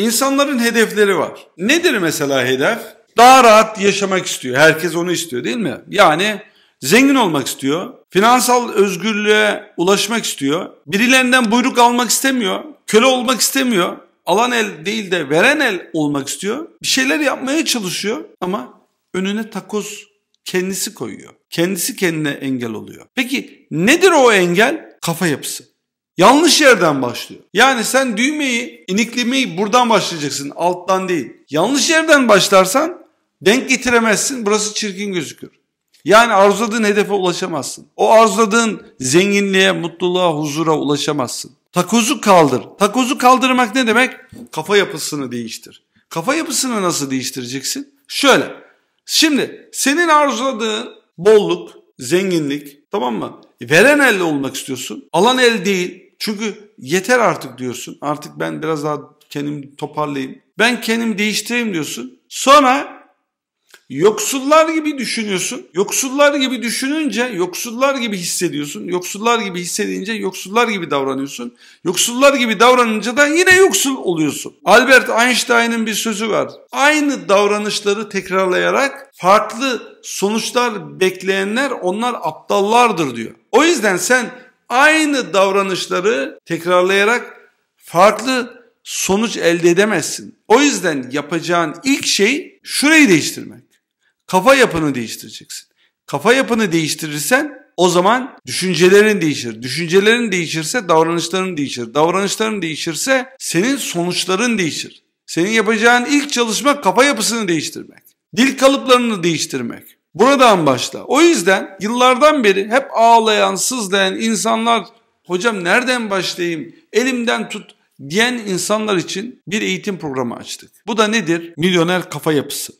İnsanların hedefleri var. Nedir mesela hedef? Daha rahat yaşamak istiyor. Herkes onu istiyor değil mi? Yani zengin olmak istiyor. Finansal özgürlüğe ulaşmak istiyor. Birilerinden buyruk almak istemiyor. Köle olmak istemiyor. Alan el değil de veren el olmak istiyor. Bir şeyler yapmaya çalışıyor ama önüne takoz kendisi koyuyor. Kendisi kendine engel oluyor. Peki nedir o engel? Kafa yapısı. Yanlış yerden başlıyor. Yani sen düğmeyi, iniklemeyi buradan başlayacaksın, alttan değil. Yanlış yerden başlarsan denk getiremezsin, burası çirkin gözükür. Yani arzuladığın hedefe ulaşamazsın. O arzuladığın zenginliğe, mutluluğa, huzura ulaşamazsın. Takozu kaldır. Takozu kaldırmak ne demek? Kafa yapısını değiştir. Kafa yapısını nasıl değiştireceksin? Şöyle. Şimdi senin arzuladığın bolluk, zenginlik tamam mı? E veren elle olmak istiyorsun. Alan el değil. Çünkü yeter artık diyorsun. Artık ben biraz daha kendimi toparlayayım. Ben kendimi değiştireyim diyorsun. Sonra Yoksullar gibi düşünüyorsun. Yoksullar gibi düşününce yoksullar gibi hissediyorsun. Yoksullar gibi hissedince yoksullar gibi davranıyorsun. Yoksullar gibi davranınca da yine yoksul oluyorsun. Albert Einstein'ın bir sözü var. Aynı davranışları tekrarlayarak farklı sonuçlar bekleyenler onlar aptallardır diyor. O yüzden sen aynı davranışları tekrarlayarak farklı sonuç elde edemezsin. O yüzden yapacağın ilk şey şurayı değiştirmek. Kafa yapını değiştireceksin. Kafa yapını değiştirirsen o zaman düşüncelerin değişir. Düşüncelerin değişirse davranışların değişir. Davranışların değişirse senin sonuçların değişir. Senin yapacağın ilk çalışma kafa yapısını değiştirmek. Dil kalıplarını değiştirmek. Buradan başla. O yüzden yıllardan beri hep ağlayan, sızlayan insanlar hocam nereden başlayayım, elimden tut diyen insanlar için bir eğitim programı açtık. Bu da nedir? Milyoner kafa yapısı.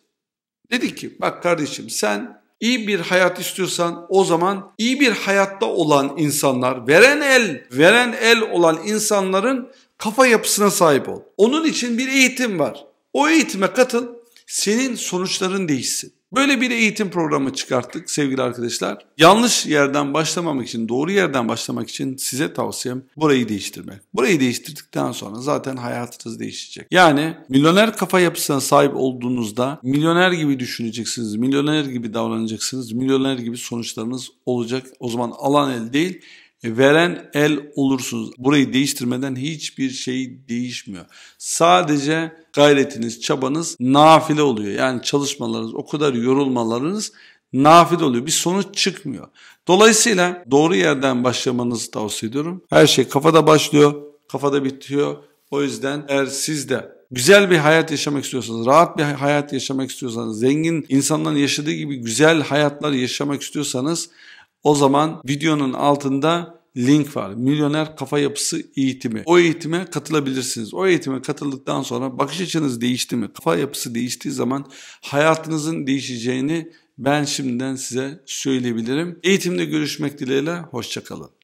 Dedi ki bak kardeşim sen iyi bir hayat istiyorsan o zaman iyi bir hayatta olan insanlar, veren el, veren el olan insanların kafa yapısına sahip ol. Onun için bir eğitim var. O eğitime katıl, senin sonuçların değişsin. Böyle bir eğitim programı çıkarttık sevgili arkadaşlar. Yanlış yerden başlamamak için, doğru yerden başlamak için size tavsiyem burayı değiştirmek. Burayı değiştirdikten sonra zaten hayatınız değişecek. Yani milyoner kafa yapısına sahip olduğunuzda milyoner gibi düşüneceksiniz, milyoner gibi davranacaksınız, milyoner gibi sonuçlarınız olacak. O zaman alan el değil, Veren el olursunuz. Burayı değiştirmeden hiçbir şey değişmiyor. Sadece gayretiniz, çabanız nafile oluyor. Yani çalışmalarınız, o kadar yorulmalarınız nafile oluyor. Bir sonuç çıkmıyor. Dolayısıyla doğru yerden başlamanızı tavsiye ediyorum. Her şey kafada başlıyor, kafada bitiyor. O yüzden eğer siz de güzel bir hayat yaşamak istiyorsanız, rahat bir hayat yaşamak istiyorsanız, zengin insanların yaşadığı gibi güzel hayatlar yaşamak istiyorsanız o zaman videonun altında link var. Milyoner kafa yapısı eğitimi. O eğitime katılabilirsiniz. O eğitime katıldıktan sonra bakış açınız değişti mi? Kafa yapısı değiştiği zaman hayatınızın değişeceğini ben şimdiden size söyleyebilirim. Eğitimde görüşmek dileğiyle. Hoşçakalın.